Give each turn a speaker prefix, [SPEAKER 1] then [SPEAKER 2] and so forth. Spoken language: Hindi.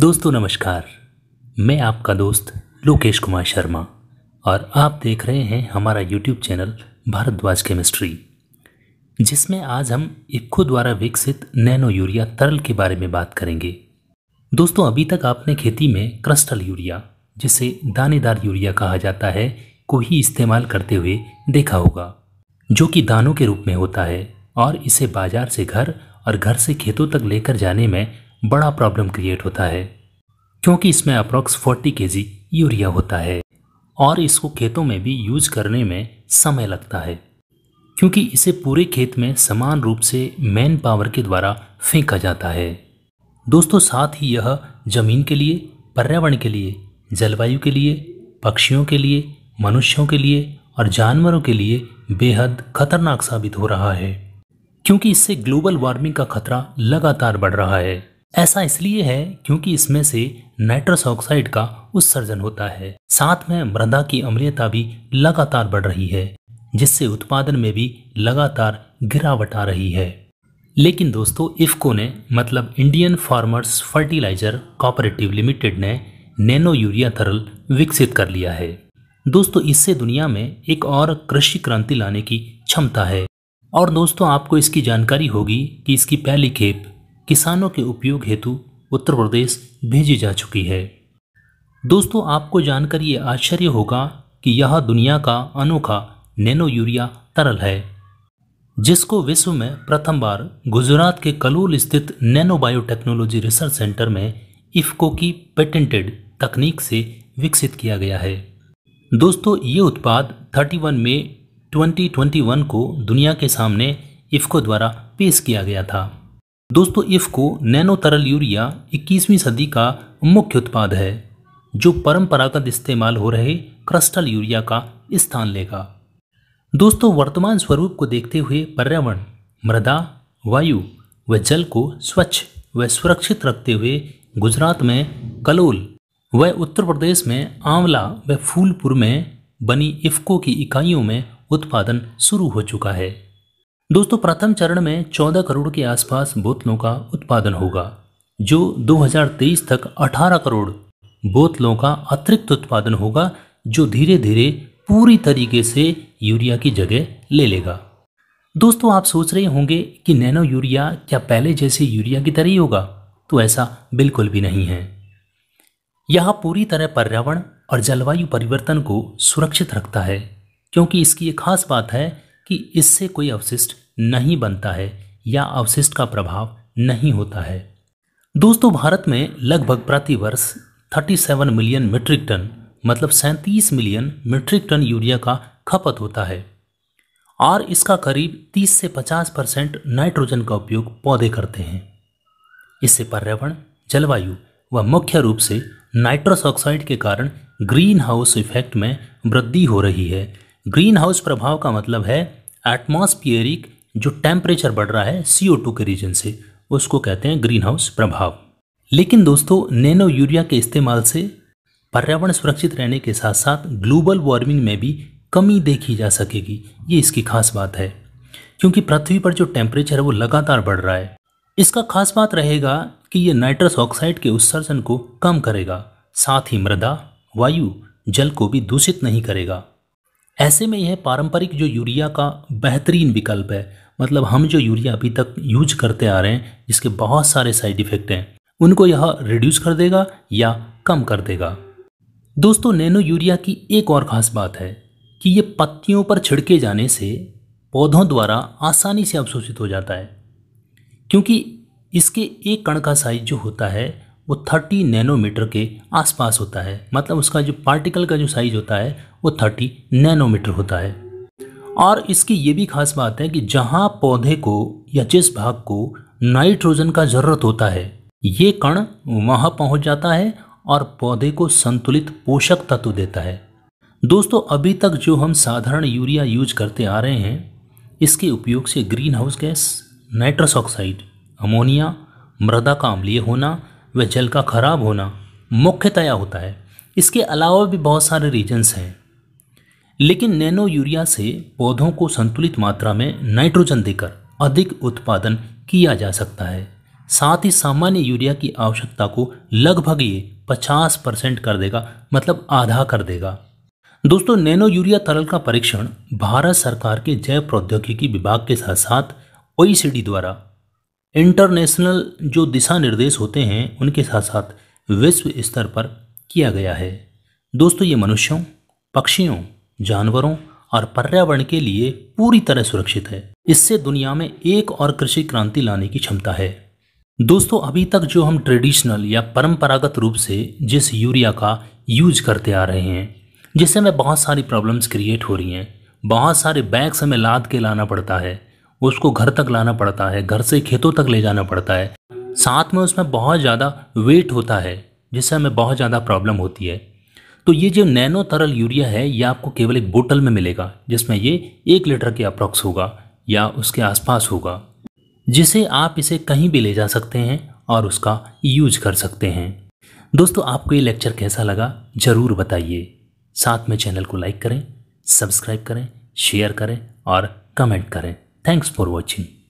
[SPEAKER 1] दोस्तों नमस्कार मैं आपका दोस्त लोकेश कुमार शर्मा और आप देख रहे हैं हमारा यूट्यूब चैनल भारद्वाज केमिस्ट्री जिसमें आज हम इफ्को द्वारा विकसित नैनो यूरिया तरल के बारे में बात करेंगे दोस्तों अभी तक आपने खेती में क्रस्टल यूरिया जिसे दानेदार यूरिया कहा जाता है को ही इस्तेमाल करते हुए देखा होगा जो कि दानों के रूप में होता है और इसे बाजार से घर और घर से खेतों तक लेकर जाने में बड़ा प्रॉब्लम क्रिएट होता है क्योंकि इसमें अप्रॉक्स 40 के यूरिया होता है और इसको खेतों में भी यूज करने में समय लगता है क्योंकि इसे पूरे खेत में समान रूप से मैन पावर के द्वारा फेंका जाता है दोस्तों साथ ही यह जमीन के लिए पर्यावरण के लिए जलवायु के लिए पक्षियों के लिए मनुष्यों के लिए और जानवरों के लिए बेहद खतरनाक साबित हो रहा है क्योंकि इससे ग्लोबल वार्मिंग का खतरा लगातार बढ़ रहा है ऐसा इसलिए है क्योंकि इसमें से नाइट्रस ऑक्साइड का उत्सर्जन होता है साथ में मृदा की अम्लीयता भी लगातार बढ़ रही है जिससे उत्पादन में भी लगातार गिरावट आ रही है लेकिन दोस्तों इफ्को ने मतलब Indian farmers fertiliser cooperative limited ने नैनो यूरिया तरल विकसित कर लिया है दोस्तों इससे दुनिया में एक और कृषि क्रांति लाने की क्षमता है और दोस्तों आपको इसकी जानकारी होगी कि इसकी पहली खेप किसानों के उपयोग हेतु उत्तर प्रदेश भेजी जा चुकी है दोस्तों आपको जानकर ये आश्चर्य होगा कि यह दुनिया का अनोखा नैनो यूरिया तरल है जिसको विश्व में प्रथम बार गुजरात के कलोल स्थित नैनो बायोटेक्नोलॉजी रिसर्च सेंटर में इफ्को की पेटेंटेड तकनीक से विकसित किया गया है दोस्तों ये उत्पाद 31 मई 2021 को दुनिया के सामने इफ्को द्वारा पेश किया गया था दोस्तों इफ़को नैनो तरल यूरिया 21वीं सदी का मुख्य उत्पाद है जो परंपरागत इस्तेमाल हो रहे क्रस्टल यूरिया का स्थान लेगा दोस्तों वर्तमान स्वरूप को देखते हुए पर्यावरण मृदा वायु व जल को स्वच्छ व सुरक्षित रखते हुए गुजरात में कलोल व उत्तर प्रदेश में आंवला व फूलपुर में बनी इफ़को की इकाइयों में उत्पादन शुरू हो चुका है दोस्तों प्रथम चरण में 14 करोड़ के आसपास बोतलों का उत्पादन होगा जो 2023 तक 18 करोड़ बोतलों का अतिरिक्त उत्पादन होगा जो धीरे धीरे पूरी तरीके से यूरिया की जगह ले लेगा दोस्तों आप सोच रहे होंगे कि नैनो यूरिया क्या पहले जैसे यूरिया की तरह ही होगा तो ऐसा बिल्कुल भी नहीं है यह पूरी तरह पर्यावरण और जलवायु परिवर्तन को सुरक्षित रखता है क्योंकि इसकी एक खास बात है कि इससे कोई अवशिष्ट नहीं बनता है या अवशिष्ट का प्रभाव नहीं होता है दोस्तों भारत में लगभग प्रतिवर्ष 37 मिलियन मीट्रिक टन मतलब सैंतीस मिलियन मीट्रिक टन यूरिया का खपत होता है और इसका करीब 30 से 50 परसेंट नाइट्रोजन का उपयोग पौधे करते हैं इससे पर्यावरण जलवायु व मुख्य रूप से नाइट्रस ऑक्साइड के कारण ग्रीन हाउस इफेक्ट में वृद्धि हो रही है ग्रीन हाउस प्रभाव का मतलब है एटमॉस्फियरिक जो टेम्परेचर बढ़ रहा है सी के रीजन से उसको कहते हैं ग्रीन हाउस प्रभाव लेकिन दोस्तों नैनो यूरिया के इस्तेमाल से पर्यावरण सुरक्षित रहने के साथ साथ ग्लोबल वार्मिंग में भी कमी देखी जा सकेगी ये इसकी खास बात है क्योंकि पृथ्वी पर जो टेम्परेचर है वो लगातार बढ़ रहा है इसका खास बात रहेगा कि ये नाइट्रस ऑक्साइड के उत्सर्जन को कम करेगा साथ ही मृदा वायु जल को भी दूषित नहीं करेगा ऐसे में यह पारंपरिक जो यूरिया का बेहतरीन विकल्प है मतलब हम जो यूरिया अभी तक यूज करते आ रहे हैं जिसके बहुत सारे साइड इफ़ेक्ट हैं उनको यह रिड्यूस कर देगा या कम कर देगा दोस्तों नैनो यूरिया की एक और ख़ास बात है कि ये पत्तियों पर छिड़के जाने से पौधों द्वारा आसानी से अवशोषित हो जाता है क्योंकि इसके एक कण का साइज जो होता है वो थर्टी नैनोमीटर के आसपास होता है मतलब उसका जो पार्टिकल का जो साइज होता है वो थर्टी नैनोमीटर होता है और इसकी ये भी खास बात है कि जहाँ पौधे को या जिस भाग को नाइट्रोजन का जरूरत होता है ये कण वहाँ पहुँच जाता है और पौधे को संतुलित पोषक तत्व देता है दोस्तों अभी तक जो हम साधारण यूरिया यूज करते आ रहे हैं इसके उपयोग से greenhouse gas nitrous oxide ammonia मृदा का अम्लीय होना व जल का खराब होना मुख्यतया होता है इसके अलावा भी बहुत सारे रीजन्स हैं लेकिन नैनो यूरिया से पौधों को संतुलित मात्रा में नाइट्रोजन देकर अधिक उत्पादन किया जा सकता है साथ ही सामान्य यूरिया की आवश्यकता को लगभग ये 50 परसेंट कर देगा मतलब आधा कर देगा दोस्तों नैनो यूरिया तरल का परीक्षण भारत सरकार के जैव प्रौद्योगिकी विभाग के साथ साथ ओईसीडी द्वारा इंटरनेशनल जो दिशा निर्देश होते हैं उनके साथ साथ विश्व स्तर पर किया गया है दोस्तों ये मनुष्यों पक्षियों जानवरों और पर्यावरण के लिए पूरी तरह सुरक्षित है इससे दुनिया में एक और कृषि क्रांति लाने की क्षमता है दोस्तों अभी तक जो हम ट्रेडिशनल या परंपरागत रूप से जिस यूरिया का यूज करते आ रहे हैं जिससे हमें बहुत सारी प्रॉब्लम्स क्रिएट हो रही हैं बहुत सारे बैग्स हमें लाद के लाना पड़ता है उसको घर तक लाना पड़ता है घर से खेतों तक ले जाना पड़ता है साथ में उसमें बहुत ज़्यादा वेट होता है जिससे हमें बहुत ज़्यादा प्रॉब्लम होती है तो ये जो नैनो तरल यूरिया है ये आपको केवल एक बोतल में मिलेगा जिसमें ये एक लीटर के अप्रॉक्स होगा या उसके आसपास होगा जिसे आप इसे कहीं भी ले जा सकते हैं और उसका यूज कर सकते हैं दोस्तों आपको ये लेक्चर कैसा लगा ज़रूर बताइए साथ में चैनल को लाइक करें सब्सक्राइब करें शेयर करें और कमेंट करें थैंक्स फॉर वॉचिंग